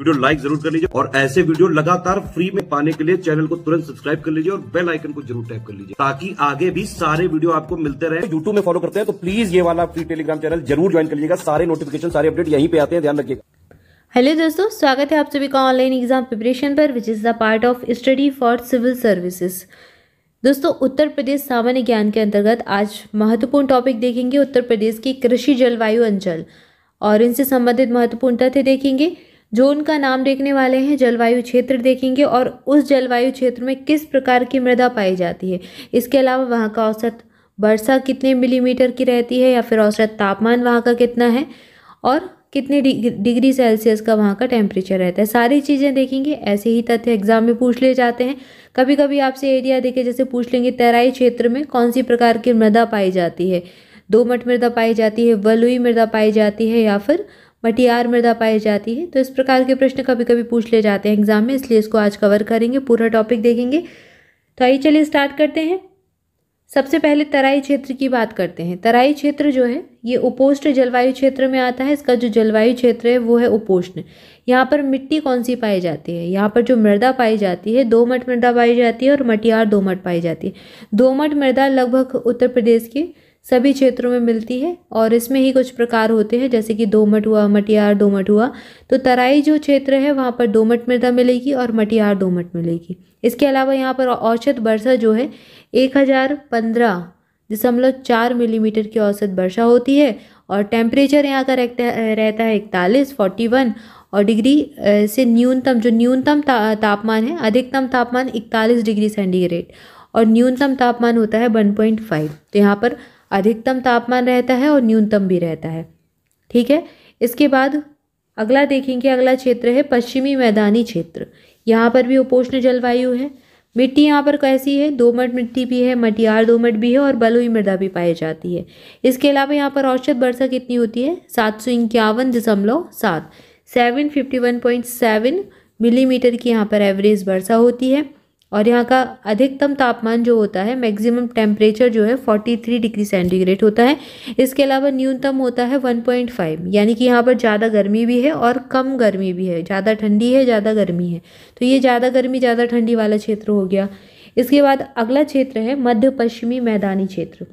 Video like जरूर कर लीजिए और ऐसे वीडियो लगातार फ्री में पाने के लिए चैनल को तुरंत सब्सक्राइब कर लीजिए और बेल आइकन को जरूर टैप कर लीजिए ताकि आगे भी सारे वीडियो आपको मिलते रहे यूट्यूब में फॉलो करते हैं तो प्लीज ये वाला फ्री टेलीग्राम चैनल जरूर ज्वाइन कर लीजिएगा सारे नोटिफिकेशन सारे अपडेट यहीं पे आते हैं ध्यान रखिएगा हेलो दोस्तों स्वागत है आप सभी का ऑनलाइन एग्जाम प्रिपरेशन पर which is the part of study for civil services दोस्तों उत्तर प्रदेश सामान्य ज्ञान के अंतर्गत आज महत्वपूर्ण टॉपिक देखेंगे उत्तर प्रदेश की कृषि जलवायु अंचल और इनसे संबंधित महत्वपूर्ण तथ्य देखेंगे जो उनका नाम देखने वाले हैं जलवायु क्षेत्र देखेंगे और उस जलवायु क्षेत्र में किस प्रकार की मृदा पाई जाती है इसके अलावा वहाँ का औसत वर्षा कितने मिलीमीटर की रहती है या फिर औसत तापमान वहाँ का कितना है और कितने डिग्री सेल्सियस का वहाँ का टेम्परेचर रहता है सारी चीज़ें देखेंगे ऐसे ही तथ्य एग्जाम में पूछ लिए जाते हैं कभी कभी आपसे एरिया देखे जैसे पूछ लेंगे तराई क्षेत्र में कौन सी प्रकार की मृदा पाई जाती है दो मठ मृदा पाई जाती है वलुई मृदा पाई जाती है या फिर मटियार मृदा पाई जाती है तो इस प्रकार के प्रश्न कभी कभी पूछ ले जाते हैं एग्जाम में इसलिए इसको आज कवर करेंगे पूरा टॉपिक देखेंगे तो आइए चलिए स्टार्ट करते हैं सबसे पहले तराई क्षेत्र की बात करते हैं तराई क्षेत्र जो है ये उपोष्ण जलवायु क्षेत्र में आता है इसका जो जलवायु क्षेत्र है वो है उपोष्ण यहाँ पर मिट्टी कौन सी पाई जाती है यहाँ पर जो मृदा पाई जाती है दो मठ मृदा पाई जाती है और मटियार दो मठ पाई जाती है दो मठ मृदा लगभग उत्तर प्रदेश के सभी क्षेत्रों में मिलती है और इसमें ही कुछ प्रकार होते हैं जैसे कि दोमट हुआ मटियार दोमट हुआ तो तराई जो क्षेत्र है वहाँ पर दोमट मृदा मिलेगी और मटियार दोमट मिलेगी इसके अलावा यहाँ पर औसत वर्षा जो है एक हज़ार पंद्रह दशमलव चार मिलीमीटर की औसत वर्षा होती है और टेम्परेचर यहाँ का रहता है इकतालीस फोर्टी वन और डिग्री से न्यूनतम जो न्यूनतम ता, तापमान है अधिकतम तापमान इकतालीस डिग्री सेंटीग्रेड और न्यूनतम तापमान होता है वन पॉइंट फाइव तो यहाँ पर अधिकतम तापमान रहता है और न्यूनतम भी रहता है ठीक है इसके बाद अगला देखेंगे अगला क्षेत्र है पश्चिमी मैदानी क्षेत्र यहाँ पर भी उपोष्ण जलवायु है मिट्टी यहाँ पर कैसी है दोमट मिट्टी भी है मटियार दोमट भी है और बलुई मृदा भी पाई जाती है इसके अलावा यहाँ पर औसत वर्षा कितनी होती है सात सौ इक्यावन दशमलव सात seven fifty one point seven millimetre की यहाँ पर एवरेज वर्षा होती है और यहाँ का अधिकतम तापमान जो होता है मैक्सिमम टेम्परेचर जो है 43 डिग्री सेंटीग्रेड होता है इसके अलावा न्यूनतम होता है 1.5 यानी कि यहाँ पर ज़्यादा गर्मी भी है और कम गर्मी भी है ज़्यादा ठंडी है ज़्यादा गर्मी है तो ये ज़्यादा गर्मी ज़्यादा ठंडी वाला क्षेत्र हो गया इसके बाद अगला क्षेत्र है मध्य पश्चिमी मैदानी क्षेत्र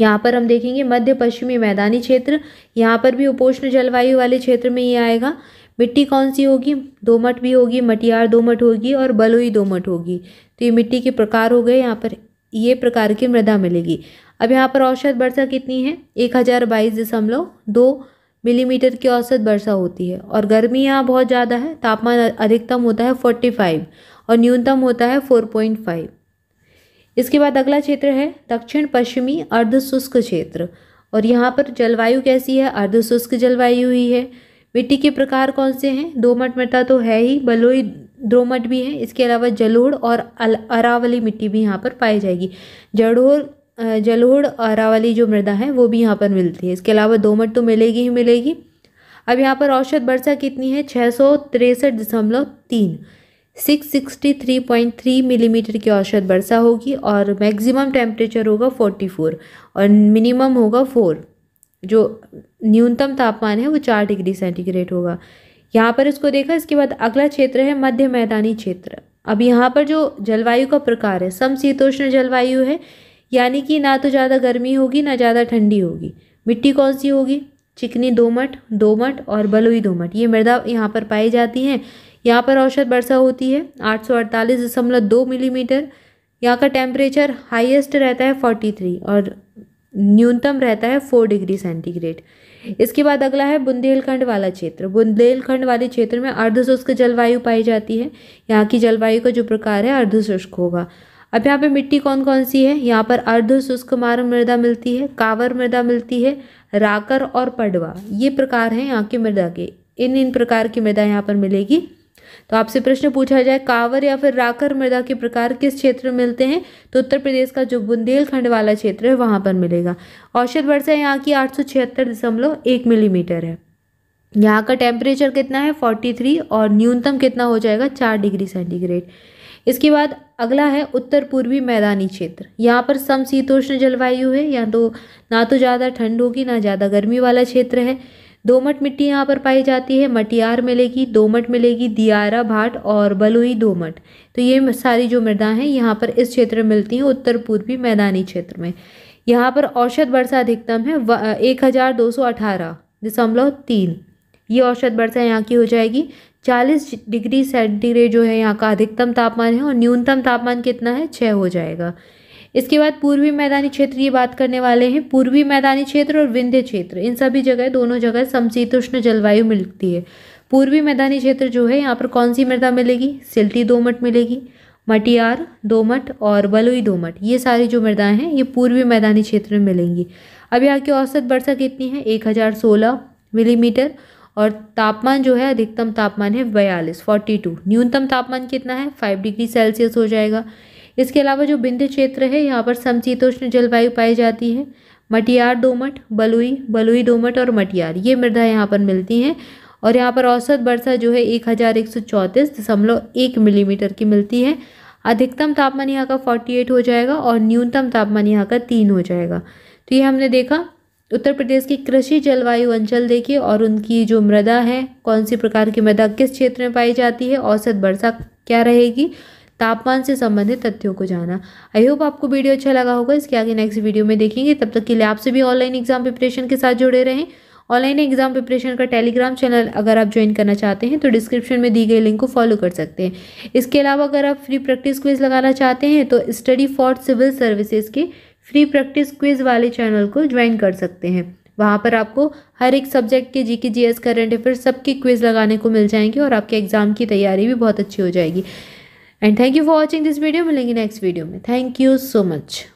यहाँ पर हम देखेंगे मध्य पश्चिमी मैदानी क्षेत्र यहाँ पर भी उपोष्ण जलवायु वाले क्षेत्र में ये आएगा मिट्टी कौन सी होगी दोमट भी होगी मटियार दोमट होगी और बलुई दोमट होगी तो ये मिट्टी के प्रकार हो गए यहाँ पर ये प्रकार की मृदा मिलेगी अब यहाँ पर औसत वर्षा कितनी है एक हज़ार बाईस दशमलव दो मिलीमीटर की औसत वर्षा होती है और गर्मी यहाँ बहुत ज़्यादा है तापमान अधिकतम होता है फोर्टी फाइव और न्यूनतम होता है फोर पॉइंट फाइव इसके बाद अगला क्षेत्र है दक्षिण पश्चिमी अर्धशुष्क क्षेत्र और यहाँ पर जलवायु कैसी है अर्धशुष्क जलवायु ही है मिट्टी के प्रकार कौन से हैं दोमट मृदा तो है ही बलोई दोमट भी है इसके अलावा जलोड़ और अरावली मिट्टी भी यहाँ पर पाई जाएगी जड़ोर जलोड़ अरावली जो मृदा है वो भी यहाँ पर मिलती है इसके अलावा दोमट तो मिलेगी ही मिलेगी अब यहाँ पर औसत वर्षा कितनी है छः सौ तिरसठ दशमलव तीन six sixty three point three millimetre की औसत वर्षा होगी और मैक्सिमम टेम्परेचर होगा फोर्टी फोर और मिनिमम होगा फोर जो न्यूनतम तापमान है वो चार डिग्री सेंटीग्रेड होगा यहाँ पर इसको देखा इसके बाद अगला क्षेत्र है मध्य मैदानी क्षेत्र अब यहाँ पर जो जलवायु का प्रकार है समशीतोष्ण जलवायु है यानी कि ना तो ज़्यादा गर्मी होगी ना ज़्यादा ठंडी होगी मिट्टी कौन सी होगी चिकनी दोमट दोमट और बलुई दोमट ये मृदा यहाँ पर पाई जाती हैं यहाँ पर औसत वर्षा होती है आठ सौ अड़तालीस दशमलव दो मिलीमीटर यहाँ का टेम्परेचर हाईएस्ट रहता है फोर्टी थ्री और न्यूनतम रहता है फोर डिग्री सेंटीग्रेड इसके बाद अगला है बुंदेलखंड वाला क्षेत्र बुंदेलखंड वाले क्षेत्र में अर्धशुष्क जलवायु पाई जाती है यहाँ की जलवायु का जो प्रकार है अर्धशुष्क होगा अब यहाँ पे मिट्टी कौन कौन सी है यहाँ पर अर्धशुष्क मार्ग मार मृदा मिलती है कावर मृदा मिलती है राकर और पडवा ये प्रकार हैं यहाँ की मृदा के इन इन प्रकार की मृदा यहाँ पर मिलेगी तो आपसे प्रश्न पूछा जाए कावर या फिर राकर मृदा के प्रकार किस क्षेत्र में मिलते हैं तो उत्तर प्रदेश का जो बुंदेलखंड वाला क्षेत्र है वहाँ पर मिलेगा औसत वर्षा यहाँ की आठ मिलीमीटर है यहाँ का टेम्परेचर कितना है 43 और न्यूनतम कितना हो जाएगा चार डिग्री सेंटीग्रेड इसके बाद अगला है उत्तर पूर्वी मैदानी क्षेत्र यहाँ पर समशीतोष्ण जलवायु है यहाँ तो ना तो ज़्यादा ठंड होगी ना ज़्यादा गर्मी वाला क्षेत्र है दोमट मिट्टी यहाँ पर पाई जाती है मटियार मिलेगी दोमट मिलेगी दियारा भाट और बलुई दोमट तो ये सारी जो मृदा हैं यहाँ पर इस क्षेत्र में मिलती हैं उत्तर पूर्वी मैदानी क्षेत्र में यहाँ पर औसत वर्षा अधिकतम है एक हज़ार दो सौ अठारह दशमलव तीन ये औसत वर्षा यहाँ की हो जाएगी चालीस डिग्री सेंटीग्रेड जो है यहाँ का अधिकतम तापमान है और न्यूनतम तापमान कितना है छः हो जाएगा इसके बाद पूर्वी मैदानी क्षेत्र की बात करने वाले हैं पूर्वी मैदानी क्षेत्र और विंध्य क्षेत्र इन सभी जगह दोनों जगह समशीतोष्ण जलवायु मिलती है पूर्वी मैदानी क्षेत्र जो है यहाँ पर कौन सी मृदा मिलेगी सिल्टी दोमट मिलेगी मटियार दोमट और बलुई दोमट ये सारी जो मृदाएँ हैं ये पूर्वी मैदानी क्षेत्र में मिलेंगी अब यहाँ की औसत वर्षा कितनी है एक हज़ार सोलह मिलीमीटर और तापमान जो है अधिकतम तापमान है बयालीस फोर्टी टू न्यूनतम तापमान कितना है फाइव डिग्री सेल्सियस हो जाएगा इसके अलावा जो बिंध्य क्षेत्र है यहाँ पर समशीतोष्ण जलवायु पाई जाती है मटियार दोमट बलुई बलुई दोमट और मटियार ये मृदा यहाँ पर मिलती हैं और यहाँ पर औसत वर्षा जो है एक हज़ार एक सौ चौंतीस दशमलव एक मिलीमीटर की मिलती है अधिकतम तापमान यहाँ का फोर्टी एट हो जाएगा और न्यूनतम तापमान यहाँ का तीन हो जाएगा तो ये हमने देखा उत्तर प्रदेश की कृषि जलवायु अंचल देखिए और उनकी जो मृदा है कौन सी प्रकार की मृदा किस क्षेत्र में पाई जाती है औसत वर्षा क्या रहेगी तापमान से संबंधित तथ्यों को जाना आई होप आपको वीडियो अच्छा लगा होगा इसके आगे नेक्स्ट वीडियो में देखेंगे तब तक के लिए आपसे भी ऑनलाइन एग्जाम प्रिपरेशन के साथ जुड़े रहें ऑनलाइन एग्जाम प्रिपरेशन का टेलीग्राम चैनल अगर आप ज्वाइन करना चाहते हैं तो डिस्क्रिप्शन में दी गई लिंक को फॉलो कर सकते हैं इसके अलावा अगर आप फ्री प्रैक्टिस क्विज लगाना चाहते हैं तो स्टडी फॉर सिविल सर्विसेज के फ्री प्रैक्टिस क्विज वाले चैनल को ज्वाइन कर सकते हैं वहाँ पर आपको हर एक सब्जेक्ट के G K G S current affair सबके क्विज़ लगाने को मिल जाएंगे और आपके एग्ज़ाम की तैयारी भी बहुत अच्छी हो जाएगी And thank you for watching this video. We'll in the next video. Thank you so much.